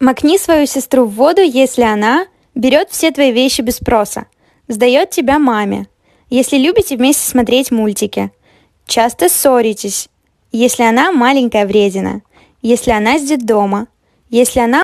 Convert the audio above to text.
Макни свою сестру в воду, если она берет все твои вещи без спроса, сдает тебя маме, если любите вместе смотреть мультики, часто ссоритесь, если она маленькая вредина, если она с дома, если она